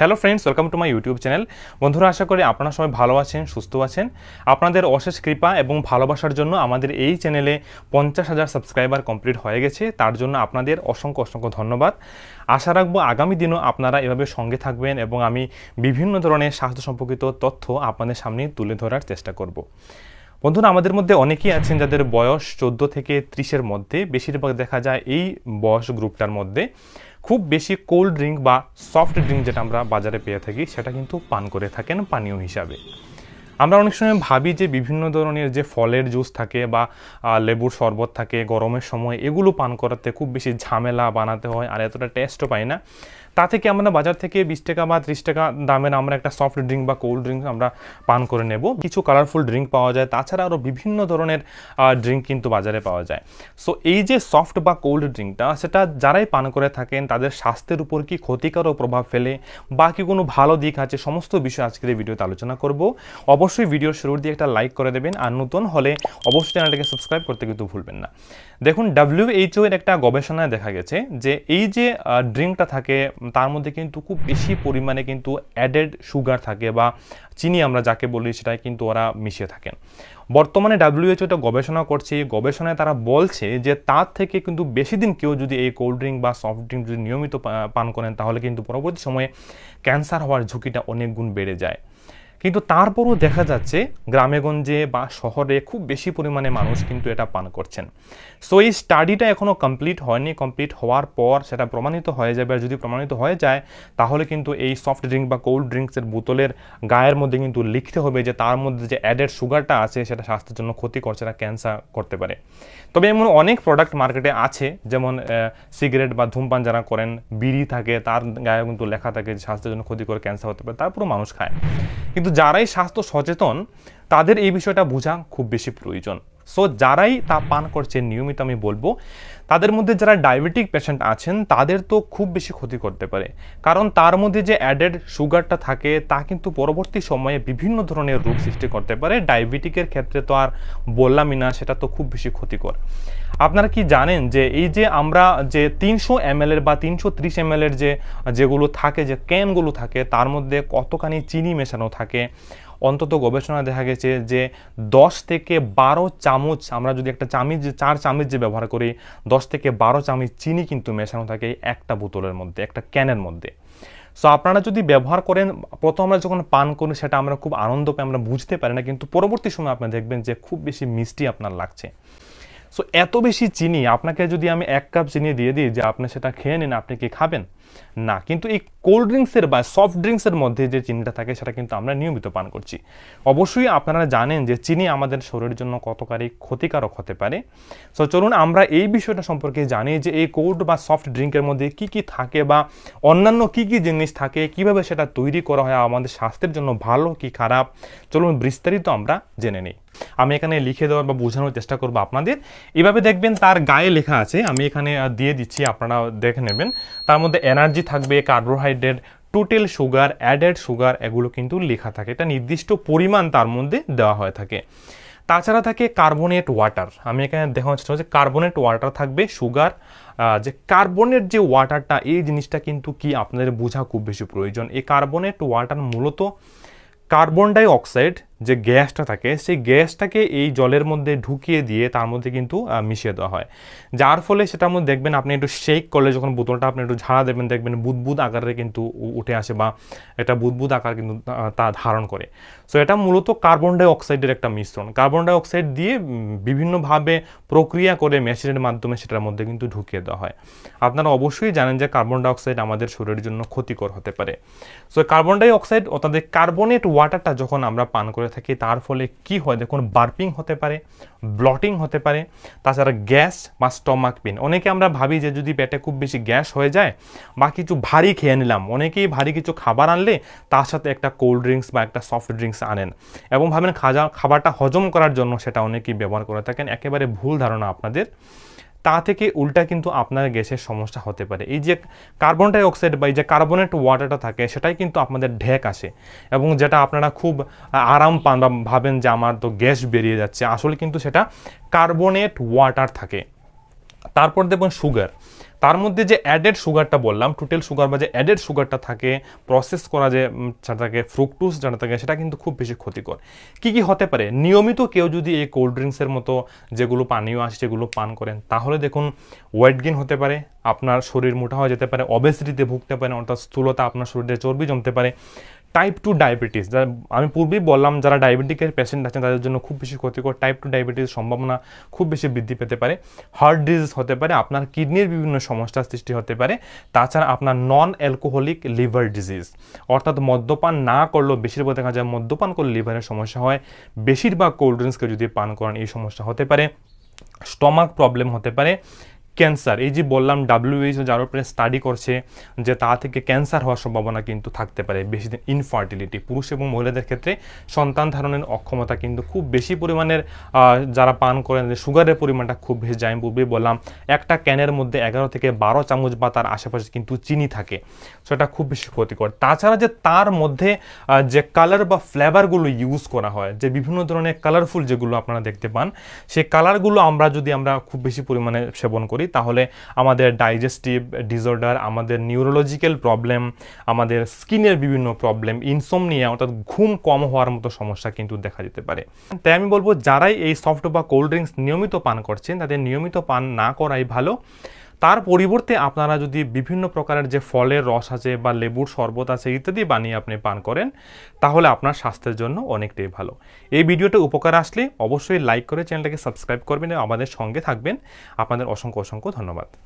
hello friends welcome to my YouTube channel বন্ধুরা আশা করি আপনারা সবাই ভালো আছেন সুস্থ আছেন আপনাদের অশেষ কৃপা এবং ভালোবাসার জন্য আমাদের এই চ্যানেলে পঞ্চাশ হাজার সাবস্ক্রাইবার কমপ্লিট হয়ে গেছে তার জন্য আপনাদের অসংখ্য অসংখ্য ধন্যবাদ আশা রাখবো আগামী দিনও আপনারা এভাবে সঙ্গে থাকবেন এবং আমি বিভিন্ন ধরনের স্বাস্থ্য সম্পর্কিত তথ্য আপনাদের সামনে তুলে ধরার চেষ্টা করব বন্ধুরা আমাদের মধ্যে অনেকেই আছেন যাদের বয়স চোদ্দ থেকে ত্রিশের মধ্যে বেশিরভাগ দেখা যায় এই বয়স গ্রুপটার মধ্যে খুব বেশি কোল্ড ড্রিঙ্ক বা সফট ড্রিঙ্ক যেটা আমরা বাজারে পেয়ে থাকি সেটা কিন্তু পান করে থাকেন পানীয় হিসাবে আমরা অনেক সময় ভাবি যে বিভিন্ন ধরনের যে ফলের জুস থাকে বা লেবুর শরবত থাকে গরমের সময় এগুলো পান করাতে খুব বেশি ঝামেলা বানাতে হয় আর এতটা টেস্টও পাই না তা থেকে আমরা বাজার থেকে বিশ টাকা বা ত্রিশ টাকা দামের আমরা একটা সফট ড্রিঙ্ক বা কোল্ড ড্রিঙ্ক আমরা পান করে নেব কিছু কালারফুল ড্রিঙ্ক পাওয়া যায় তাছাড়া আরও বিভিন্ন ধরনের ড্রিঙ্ক কিন্তু বাজারে পাওয়া যায় সো এই যে সফট বা কোল্ড ড্রিঙ্কটা সেটা যারাই পান করে থাকেন তাদের স্বাস্থ্যের উপর কি ক্ষতিকারক প্রভাব ফেলে বা কি কোনো ভালো দিক আছে সমস্ত বিষয় আজকের এই ভিডিওতে আলোচনা করব অবশ্যই ভিডিওর শুরুর দিয়ে একটা লাইক করে দেবেন আর নতুন হলে অবশ্যই চ্যানেলটাকে সাবস্ক্রাইব করতে কিন্তু ভুলবেন না দেখুন ডাব্লিউএইচও এর একটা গবেষণায় দেখা গেছে যে এই যে ড্রিঙ্কটা থাকে তার মধ্যে কিন্তু খুব বেশি পরিমাণে কিন্তু অ্যাডেড সুগার থাকে বা চিনি আমরা যাকে বলি সেটাই কিন্তু ওরা মিশিয়ে থাকেন বর্তমানে ডাব্লিউএইচও এটা গবেষণা করছে এই গবেষণায় তারা বলছে যে তার থেকে কিন্তু বেশি দিন কেউ যদি এই কোল্ড ড্রিঙ্ক বা সফট ড্রিঙ্ক যদি নিয়মিত পান করেন তাহলে কিন্তু পরবর্তী সময়ে ক্যান্সার হওয়ার ঝুঁকিটা অনেক গুণ বেড়ে যায় কিন্তু তারপরও দেখা যাচ্ছে গ্রামেগঞ্জে বা শহরে খুব বেশি পরিমাণে মানুষ কিন্তু এটা পান করছেন সো এই স্টাডিটা এখনও কমপ্লিট হয়নি কমপ্লিট হওয়ার পর সেটা প্রমাণিত হয়ে যাবে আর যদি প্রমাণিত হয়ে যায় তাহলে কিন্তু এই সফট ড্রিঙ্ক বা কোল্ড ড্রিঙ্কসের বোতলের গায়ের মধ্যে কিন্তু লিখতে হবে যে তার মধ্যে যে অ্যাডেড সুগারটা আছে সেটা স্বাস্থ্যের জন্য ক্ষতি করছে না ক্যান্সার করতে পারে তবে এমন অনেক প্রোডাক্ট মার্কেটে আছে যেমন সিগারেট বা ধূমপান যারা করেন বিড়ি থাকে তার গায়ে কিন্তু লেখা থাকে যে স্বাস্থ্যের জন্য ক্ষতি করে ক্যান্সার হতে পারে তারপরেও মানুষ খায় কিন্তু কিন্তু যারাই স্বাস্থ্য সচেতন তাদের এই বিষয়টা বোঝা খুব বেশি প্রয়োজন সো যারাই তা পান করছে নিয়মিত আমি বলবো তাদের মধ্যে যারা ডায়াবেটিক পেশেন্ট আছেন তাদের তো খুব বেশি ক্ষতি করতে পারে কারণ তার মধ্যে যে অ্যাডেড সুগারটা থাকে তা কিন্তু পরবর্তী সময়ে বিভিন্ন ধরনের রোগ সৃষ্টি করতে পারে ডায়াবেটিকের ক্ষেত্রে তো আর বললামই না সেটা তো খুব বেশি ক্ষতিকর আপনারা কি জানেন যে এই যে আমরা যে তিনশো এম এর বা তিনশো ত্রিশ এম এর যে যেগুলো থাকে যে ক্যানগুলো থাকে তার মধ্যে কতখানি চিনি মেশানো থাকে অন্তত গবেষণা দেখা গেছে যে দশ থেকে বারো চামচ আমরা যদি একটা চামিচ চার চামিচ যে ব্যবহার করি দশ থেকে বারো চামিচ চিনি কিন্তু মেশানো থাকে একটা বোতলের মধ্যে একটা ক্যানের মধ্যে সো আপনারা যদি ব্যবহার করেন প্রথম আমরা যখন পান করি সেটা আমরা খুব আনন্দ পাই আমরা বুঝতে পারি না কিন্তু পরবর্তী সময় আপনি দেখবেন যে খুব বেশি মিষ্টি আপনার লাগছে সো এত বেশি চিনি আপনাকে যদি আমি এক কাপ চিনি দিয়ে দিই যে আপনি সেটা খেয়ে নিন আপনি কি খাবেন না কিন্তু এই কোল্ড ড্রিঙ্কসের বা সফট ড্রিঙ্কসের মধ্যে যে চিনিটা থাকে সেটা কিন্তু আমরা নিয়মিত পান করছি অবশ্যই আপনারা জানেন যে চিনি আমাদের শরীরের জন্য কতকারী ক্ষতিকারক হতে পারে সো চলুন আমরা এই বিষয়টা সম্পর্কে জানি যে এই কোল্ড বা সফট ড্রিঙ্কের মধ্যে কি কি থাকে বা অন্যান্য কি কি জিনিস থাকে কিভাবে সেটা তৈরি করা হয় আমাদের স্বাস্থ্যের জন্য ভালো কি খারাপ চলুন বিস্তারিত আমরা জেনে নিই আমি এখানে লিখে দেওয়ার বা বোঝানোর চেষ্টা করব আপনাদের এভাবে দেখবেন তার গায়ে লেখা আছে আমি এখানে দিয়ে দিচ্ছি আপনারা দেখে নেবেন তার মধ্যে এনার্জি থাকবে carbohydrate total sugar added sugar এগুলো কিন্তু লেখা থাকে এটা নির্দিষ্ট পরিমাণ তার মধ্যে দেওয়া হয়ে থাকে তাছাড়া থাকে কার্বনেট ওয়াটার আমি এখানে চেষ্টা হচ্ছে যে কার্বনেট ওয়াটার থাকবে সুগার যে কার্বনেট যে ওয়াটারটা এই জিনিসটা কিন্তু কি আপনাদের বোঝা খুব বেশি প্রয়োজন এই কার্বনেট ওয়াটার মূলত কার্বন ডাই অক্সাইড যে গ্যাসটা থাকে সেই গ্যাসটাকে এই জলের মধ্যে ঢুকিয়ে দিয়ে তার মধ্যে কিন্তু মিশিয়ে দেওয়া হয় যার ফলে সেটার মধ্যে দেখবেন আপনি একটু শেক করলে যখন বোতলটা আপনি একটু ঝাড়া দেবেন দেখবেন বুদবুদ আকারে কিন্তু উঠে আসে বা এটা বুদবুদ আকার কিন্তু তা ধারণ করে সো এটা মূলত কার্বন ডাইঅক্সাইডের একটা মিশ্রণ কার্বন ডাইঅক্সাইড দিয়ে বিভিন্নভাবে প্রক্রিয়া করে মেশিনের মাধ্যমে সেটার মধ্যে কিন্তু ঢুকিয়ে দেওয়া হয় আপনারা অবশ্যই জানেন যে কার্বন ডাইঅক্সাইড আমাদের শরীরের জন্য ক্ষতিকর হতে পারে সো কার্বন ডাইঅক্সাইড অর্থাৎ কার্বনেট ওয়াটারটা যখন আমরা পান করে করে থাকি তার ফলে কি হয় দেখুন বার্পিং হতে পারে ব্লটিং হতে পারে তাছাড়া গ্যাস বা স্টমাক পেন অনেকে আমরা ভাবি যে যদি পেটে খুব বেশি গ্যাস হয়ে যায় বা কিছু ভারী খেয়ে নিলাম অনেকেই ভারী কিছু খাবার আনলে তার সাথে একটা কোল্ড ড্রিঙ্কস বা একটা সফট ড্রিঙ্কস আনেন এবং ভাবেন খাজা খাবারটা হজম করার জন্য সেটা অনেকেই ব্যবহার করে থাকেন একেবারে ভুল ধারণা আপনাদের তা থেকে উল্টা কিন্তু আপনার গ্যাসের সমস্যা হতে পারে এই যে কার্বন ডাইঅক্সাইড বা এই যে কার্বনেট ওয়াটারটা থাকে সেটাই কিন্তু আপনাদের ঢেক আসে এবং যেটা আপনারা খুব আরাম পান বা ভাবেন যে আমার তো গ্যাস বেরিয়ে যাচ্ছে আসলে কিন্তু সেটা কার্বনেট ওয়াটার থাকে তারপর দেখবেন সুগার তার মধ্যে যে অ্যাডেড সুগারটা বললাম টোটাল সুগার বা যে অ্যাডেড সুগারটা থাকে প্রসেস করা যে যেটা থাকে ফ্রুকটুস যেটা থাকে সেটা কিন্তু খুব বেশি ক্ষতিকর কি কি হতে পারে নিয়মিত কেউ যদি এই কোল্ড ড্রিঙ্কসের মতো যেগুলো পানীয় আসে সেগুলো পান করেন তাহলে দেখুন ওয়েট গেন হতে পারে আপনার শরীর মোটা হয়ে যেতে পারে অবেসিটিতে ভুগতে পারেন অর্থাৎ স্থূলতা আপনার শরীরে চর্বি জমতে পারে টাইপ টু ডায়াবেটিস যারা আমি পূর্বেই বললাম যারা ডায়াবেটিকের পেশেন্ট আছেন তাদের জন্য খুব বেশি ক্ষতিকর টাইপ টু ডায়াবেটিস সম্ভাবনা খুব বেশি বৃদ্ধি পেতে পারে হার্ট ডিজিজ হতে পারে আপনার কিডনির বিভিন্ন সমস্যার সৃষ্টি হতে পারে তাছাড়া আপনার নন অ্যালকোহলিক লিভার ডিজিজ অর্থাৎ মদ্যপান না করলেও বেশিরভাগ দেখা যায় মদ্যপান করলে লিভারের সমস্যা হয় বেশিরভাগ কোল্ড ড্রিঙ্কসকে যদি পান করেন এই সমস্যা হতে পারে স্টমাক প্রবলেম হতে পারে ক্যান্সার এই যে বললাম ডাব্লিউএইচও যার উপরে স্টাডি করছে যে তা থেকে ক্যান্সার হওয়ার সম্ভাবনা কিন্তু থাকতে পারে বেশি দিন ইনফার্টিলিটি পুরুষ এবং মহিলাদের ক্ষেত্রে সন্তান ধারণের অক্ষমতা কিন্তু খুব বেশি পরিমাণের যারা পান করেন সুগারের পরিমাণটা খুব বেশি যায় পূর্বে বললাম একটা ক্যানের মধ্যে এগারো থেকে বারো চামচ বা তার আশেপাশে কিন্তু চিনি থাকে সেটা খুব বেশি ক্ষতিকর তাছাড়া যে তার মধ্যে যে কালার বা ফ্লেভারগুলো ইউজ করা হয় যে বিভিন্ন ধরনের কালারফুল যেগুলো আপনারা দেখতে পান সেই কালারগুলো আমরা যদি আমরা খুব বেশি পরিমাণে সেবন করি করি তাহলে আমাদের ডাইজেস্টিভ ডিসঅর্ডার আমাদের নিউরোলজিক্যাল প্রবলেম আমাদের স্কিনের বিভিন্ন প্রবলেম ইনসোমনিয়া অর্থাৎ ঘুম কম হওয়ার মতো সমস্যা কিন্তু দেখা যেতে পারে তাই আমি বলবো যারাই এই সফট বা কোল্ড ড্রিঙ্কস নিয়মিত পান করছেন তাদের নিয়মিত পান না করাই ভালো তার পরিবর্তে আপনারা যদি বিভিন্ন প্রকারের যে ফলের রস আছে বা লেবুর শরবত আছে ইত্যাদি বানিয়ে আপনি পান করেন তাহলে আপনার স্বাস্থ্যের জন্য অনেকটাই ভালো এই ভিডিওটা উপকার আসলে অবশ্যই লাইক করে চ্যানেলটাকে সাবস্ক্রাইব করবেন আমাদের সঙ্গে থাকবেন আপনাদের অসংখ্য অসংখ্য ধন্যবাদ